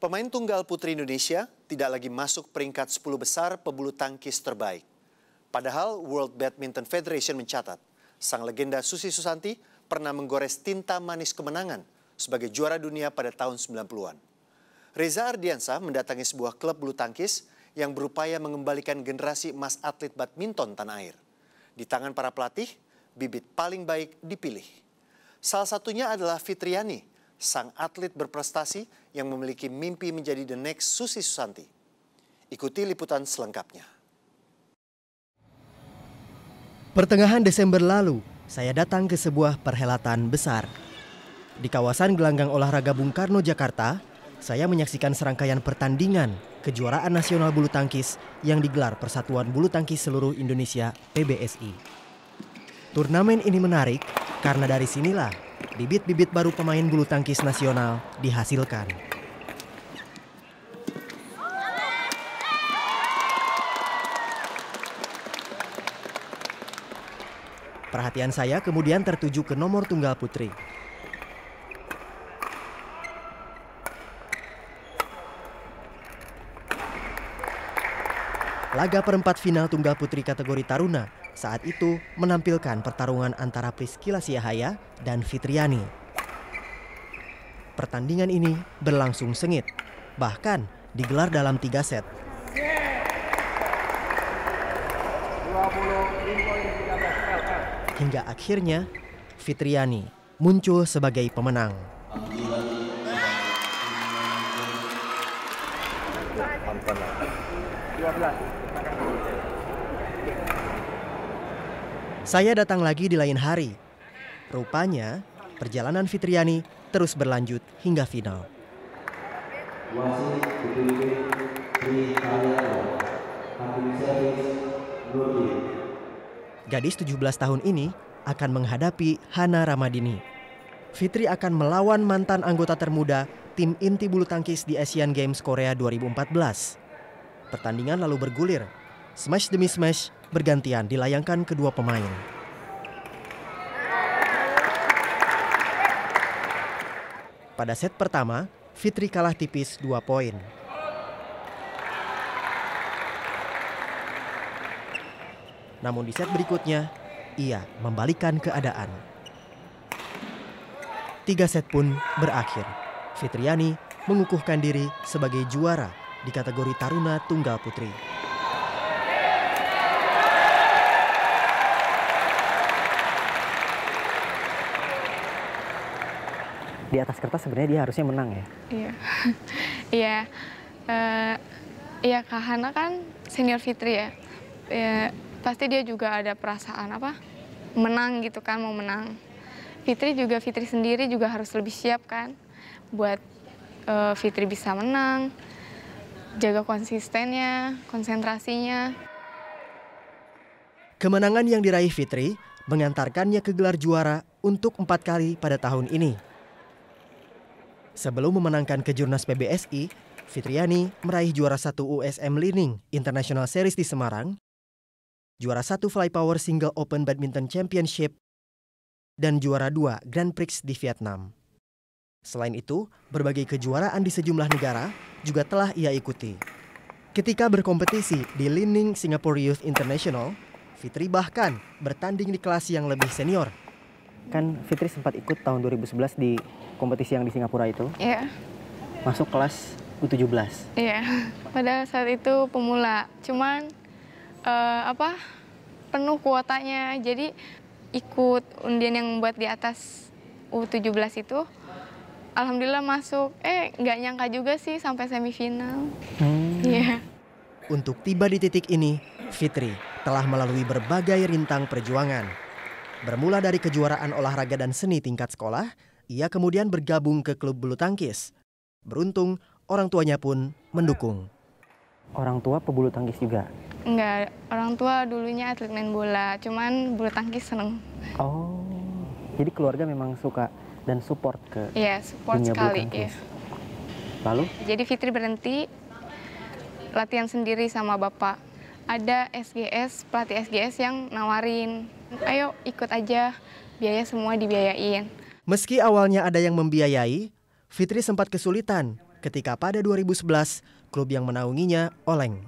Pemain tunggal putri Indonesia tidak lagi masuk peringkat 10 besar pebulu tangkis terbaik. Padahal World Badminton Federation mencatat, sang legenda Susi Susanti pernah menggores tinta manis kemenangan sebagai juara dunia pada tahun 90-an. Reza Ardiansa mendatangi sebuah klub bulu tangkis yang berupaya mengembalikan generasi emas atlet badminton tanah air. Di tangan para pelatih, bibit paling baik dipilih. Salah satunya adalah Fitriani, sang atlet berprestasi yang memiliki mimpi menjadi the next Susi Susanti. Ikuti liputan selengkapnya. Pertengahan Desember lalu, saya datang ke sebuah perhelatan besar. Di kawasan gelanggang olahraga Bung Karno, Jakarta, saya menyaksikan serangkaian pertandingan kejuaraan nasional bulu tangkis yang digelar Persatuan Bulu Tangkis Seluruh Indonesia PBSI. Turnamen ini menarik karena dari sinilah bibit-bibit baru pemain bulu tangkis nasional dihasilkan. Perhatian saya kemudian tertuju ke nomor tunggal putri. Laga perempat final tunggal putri kategori Taruna saat itu menampilkan pertarungan antara Priskila Siahaya dan Fitriani. Pertandingan ini berlangsung sengit, bahkan digelar dalam tiga set. Hingga akhirnya Fitriani muncul sebagai pemenang. Saya datang lagi di lain hari. Rupanya, perjalanan Fitriani terus berlanjut hingga final. Gadis 17 tahun ini akan menghadapi Hana Ramadini. Fitri akan melawan mantan anggota termuda tim inti bulu tangkis di Asian Games Korea 2014. Pertandingan lalu bergulir. Smash demi smash, bergantian dilayangkan kedua pemain. Pada set pertama, Fitri kalah tipis dua poin. Namun di set berikutnya, ia membalikan keadaan. Tiga set pun berakhir. Fitriani mengukuhkan diri sebagai juara di kategori Taruna Tunggal Putri. di atas kertas sebenarnya dia harusnya menang ya. Iya. Iya. uh, eh, yeah, Kak Hana kan senior Fitri ya. Yeah, Pasti dia juga ada perasaan apa? Menang gitu kan, mau menang. Fitri juga Fitri sendiri juga harus lebih siap kan buat uh, Fitri bisa menang. Jaga konsistennya, konsentrasinya. Kemenangan yang diraih Fitri mengantarkannya ke gelar juara untuk empat kali pada tahun ini. Sebelum memenangkan kejurnas PBSI, Fitriani meraih juara satu USM Lining International Series di Semarang, juara satu Flypower Single Open Badminton Championship, dan juara dua Grand Prix di Vietnam. Selain itu, berbagai kejuaraan di sejumlah negara juga telah ia ikuti. Ketika berkompetisi di Lining Singapore Youth International, Fitri bahkan bertanding di kelas yang lebih senior kan Fitri sempat ikut tahun 2011 di kompetisi yang di Singapura itu. Iya. Yeah. Masuk kelas U17. Iya. Yeah. Pada saat itu pemula. Cuman uh, apa? penuh kuotanya. Jadi ikut undian yang buat di atas U17 itu alhamdulillah masuk. Eh, nggak nyangka juga sih sampai semifinal. Hmm. Iya. Hmm. Yeah. Untuk tiba di titik ini, Fitri telah melalui berbagai rintang perjuangan Bermula dari kejuaraan olahraga dan seni tingkat sekolah, ia kemudian bergabung ke klub bulu tangkis. Beruntung, orang tuanya pun mendukung. Orang tua pebulu tangkis juga? Enggak, orang tua dulunya atlet main bola, cuman bulu tangkis seneng. Oh, jadi keluarga memang suka dan support ke iya, dunia support sekali. Bulu tangkis. Iya. Lalu? Jadi Fitri berhenti latihan sendiri sama bapak. Ada SGS, pelatih SGS yang nawarin ayo ikut aja, biaya semua dibiayain. Meski awalnya ada yang membiayai, Fitri sempat kesulitan ketika pada 2011 klub yang menaunginya oleng.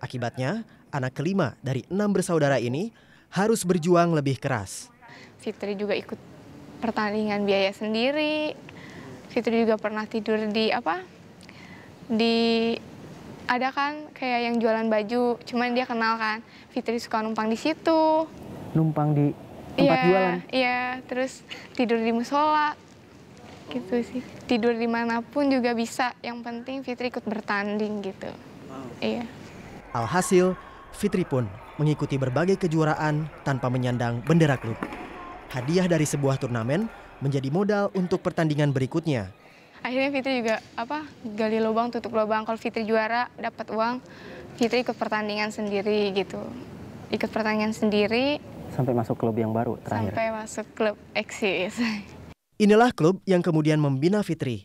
Akibatnya, anak kelima dari enam bersaudara ini harus berjuang lebih keras. Fitri juga ikut pertandingan biaya sendiri. Fitri juga pernah tidur di apa? Di ada kan kayak yang jualan baju, cuman dia kenal kan. Fitri suka numpang di situ numpang di tempat yeah, jualan. Iya, yeah. terus tidur di musola gitu sih. Tidur dimanapun juga bisa. Yang penting Fitri ikut bertanding gitu. Wow. Iya. Alhasil, Fitri pun mengikuti berbagai kejuaraan tanpa menyandang bendera klub. Hadiah dari sebuah turnamen menjadi modal untuk pertandingan berikutnya. Akhirnya Fitri juga apa gali lubang tutup lubang. Kalau Fitri juara dapat uang, Fitri ikut pertandingan sendiri gitu. Ikut pertandingan sendiri, Sampai masuk klub yang baru terakhir. Sampai masuk klub Eksis. Inilah klub yang kemudian membina Fitri.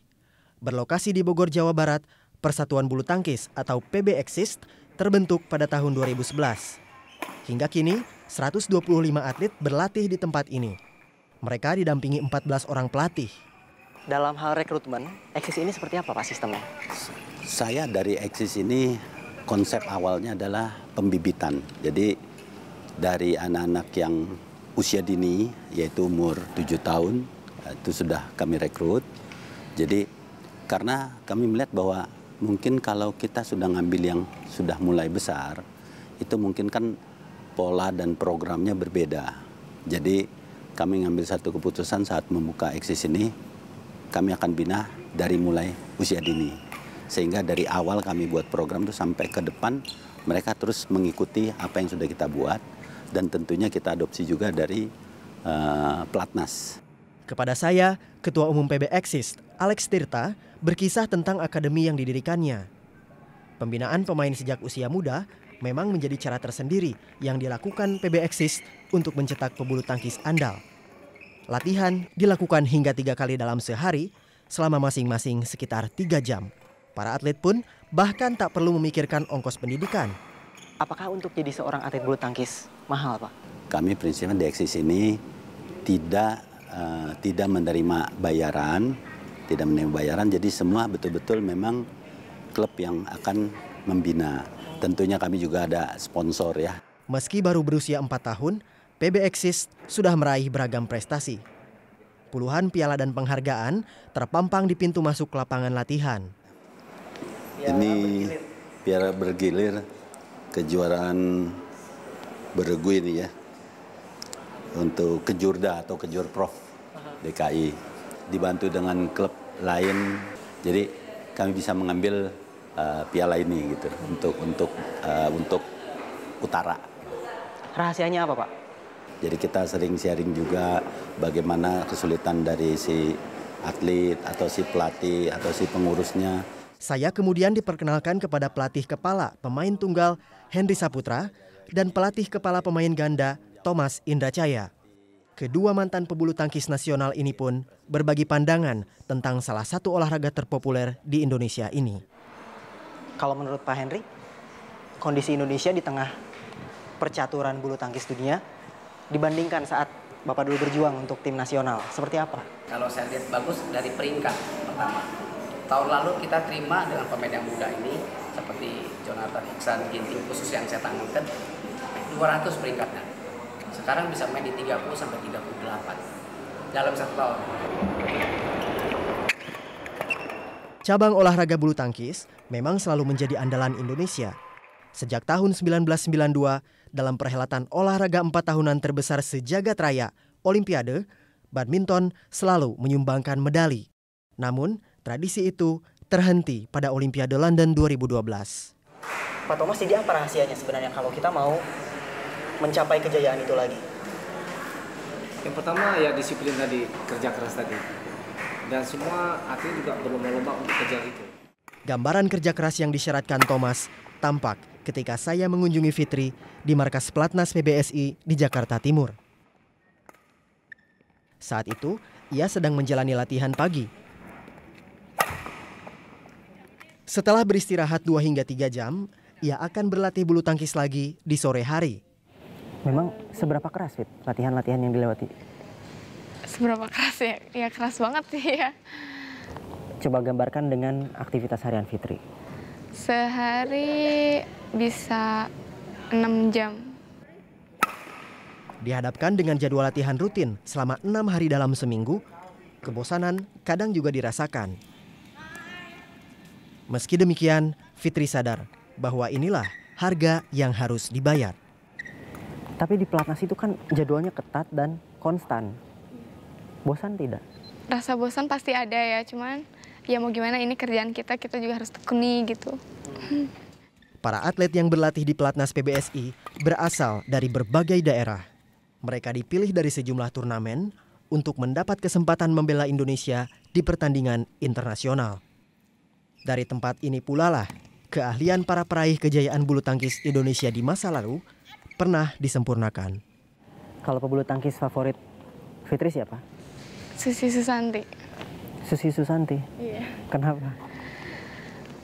Berlokasi di Bogor, Jawa Barat, Persatuan Bulu Tangkis atau PB Eksis terbentuk pada tahun 2011. Hingga kini, 125 atlet berlatih di tempat ini. Mereka didampingi 14 orang pelatih. Dalam hal rekrutmen, Eksis ini seperti apa Pak sistemnya? Saya dari Eksis ini konsep awalnya adalah pembibitan. Jadi dari anak-anak yang usia dini, yaitu umur 7 tahun, itu sudah kami rekrut. Jadi karena kami melihat bahwa mungkin kalau kita sudah ngambil yang sudah mulai besar, itu mungkin kan pola dan programnya berbeda. Jadi kami ngambil satu keputusan saat membuka eksis ini, kami akan bina dari mulai usia dini. Sehingga dari awal kami buat program itu sampai ke depan, mereka terus mengikuti apa yang sudah kita buat, dan tentunya kita adopsi juga dari uh, Platnas. Kepada saya, Ketua Umum PB Eksis, Alex Tirta, berkisah tentang akademi yang didirikannya. Pembinaan pemain sejak usia muda memang menjadi cara tersendiri yang dilakukan PB Eksis untuk mencetak pebulu tangkis andal. Latihan dilakukan hingga tiga kali dalam sehari selama masing-masing sekitar tiga jam. Para atlet pun bahkan tak perlu memikirkan ongkos pendidikan Apakah untuk jadi seorang atlet bulu tangkis mahal, Pak? Kami prinsipnya di eksis ini tidak uh, tidak menerima bayaran, tidak menerima bayaran. Jadi semua betul-betul memang klub yang akan membina. Tentunya kami juga ada sponsor ya. Meski baru berusia 4 tahun, PB Eksis sudah meraih beragam prestasi. Puluhan piala dan penghargaan terpampang di pintu masuk lapangan latihan. Ini piala bergilir kejuaraan beregu ini ya untuk kejurda atau kejur prof DKI dibantu dengan klub lain jadi kami bisa mengambil uh, piala ini gitu untuk untuk uh, untuk utara rahasianya apa pak jadi kita sering sharing juga bagaimana kesulitan dari si atlet atau si pelatih atau si pengurusnya saya kemudian diperkenalkan kepada pelatih kepala pemain tunggal Henry Saputra dan pelatih kepala pemain ganda Thomas Indracaya. Kedua mantan pebulu tangkis nasional ini pun berbagi pandangan tentang salah satu olahraga terpopuler di Indonesia ini. Kalau menurut Pak Henry, kondisi Indonesia di tengah percaturan bulu tangkis dunia dibandingkan saat Bapak dulu berjuang untuk tim nasional, seperti apa? Kalau saya lihat bagus dari peringkat pertama tahun lalu kita terima dengan pemain yang muda ini seperti Jonathan Iksan Ginting khusus yang saya tangankan 200 peringkatnya sekarang bisa main di 30 sampai 38 dalam satu tahun Cabang olahraga bulu tangkis memang selalu menjadi andalan Indonesia. Sejak tahun 1992, dalam perhelatan olahraga empat tahunan terbesar sejagat raya, Olimpiade, badminton selalu menyumbangkan medali. Namun, Tradisi itu terhenti pada Olimpiade London 2012. Pak Thomas, jadi apa rahasianya sebenarnya kalau kita mau mencapai kejayaan itu lagi? Yang pertama ya disiplin tadi, kerja keras tadi. Dan semua atlet juga berlomba-lomba untuk kejar itu. Gambaran kerja keras yang disyaratkan Thomas tampak ketika saya mengunjungi Fitri di markas Pelatnas PBSI di Jakarta Timur. Saat itu, ia sedang menjalani latihan pagi setelah beristirahat 2 hingga 3 jam, ia akan berlatih bulu tangkis lagi di sore hari. Memang seberapa keras, Fit, latihan-latihan yang dilewati? Seberapa keras ya? Ya keras banget sih ya. Coba gambarkan dengan aktivitas harian Fitri. Sehari bisa 6 jam. Dihadapkan dengan jadwal latihan rutin selama enam hari dalam seminggu, kebosanan kadang juga dirasakan. Meski demikian, Fitri sadar bahwa inilah harga yang harus dibayar. Tapi di pelatnas itu kan jadwalnya ketat dan konstan. Bosan tidak? Rasa bosan pasti ada ya, cuman ya mau gimana ini kerjaan kita, kita juga harus tekuni gitu. Para atlet yang berlatih di pelatnas PBSI berasal dari berbagai daerah. Mereka dipilih dari sejumlah turnamen untuk mendapat kesempatan membela Indonesia di pertandingan internasional. Dari tempat ini pula lah keahlian para peraih kejayaan bulu tangkis Indonesia di masa lalu pernah disempurnakan. Kalau pebulu tangkis favorit Fitri siapa? Susi Susanti. Susi Susanti? Iya. Kenapa?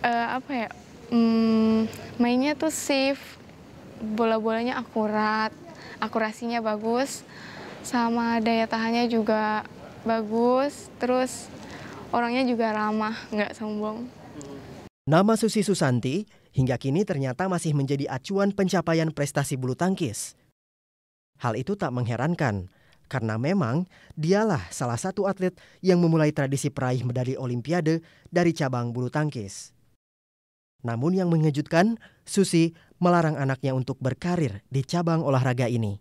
Uh, apa ya, hmm, mainnya tuh safe, bola-bolanya akurat, akurasinya bagus, sama daya tahannya juga bagus, terus orangnya juga ramah, nggak sombong. Nama Susi Susanti hingga kini ternyata masih menjadi acuan pencapaian prestasi bulu tangkis. Hal itu tak mengherankan, karena memang dialah salah satu atlet yang memulai tradisi peraih medali Olimpiade dari cabang bulu tangkis. Namun yang mengejutkan, Susi melarang anaknya untuk berkarir di cabang olahraga ini.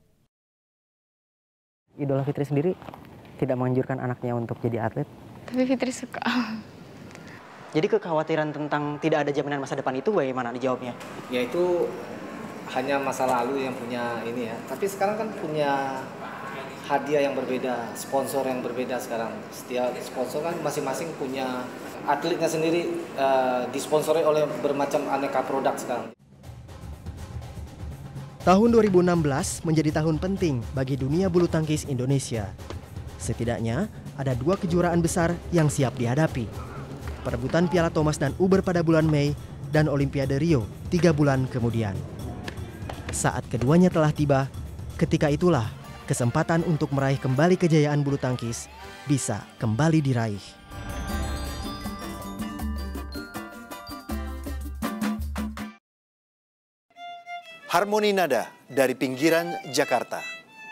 Idola Fitri sendiri tidak menganjurkan anaknya untuk jadi atlet. Tapi Fitri suka. Jadi kekhawatiran tentang tidak ada jaminan masa depan itu bagaimana dijawabnya? Ya itu hanya masa lalu yang punya ini ya. Tapi sekarang kan punya hadiah yang berbeda, sponsor yang berbeda sekarang. Setiap sponsor kan masing-masing punya atletnya sendiri uh, disponsori oleh bermacam aneka produk sekarang. Tahun 2016 menjadi tahun penting bagi dunia bulu tangkis Indonesia. Setidaknya ada dua kejuaraan besar yang siap dihadapi perebutan Piala Thomas dan Uber pada bulan Mei, dan Olimpiade Rio tiga bulan kemudian. Saat keduanya telah tiba, ketika itulah kesempatan untuk meraih kembali kejayaan bulu tangkis bisa kembali diraih. Harmoni Nada dari pinggiran Jakarta.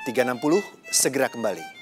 360 segera kembali.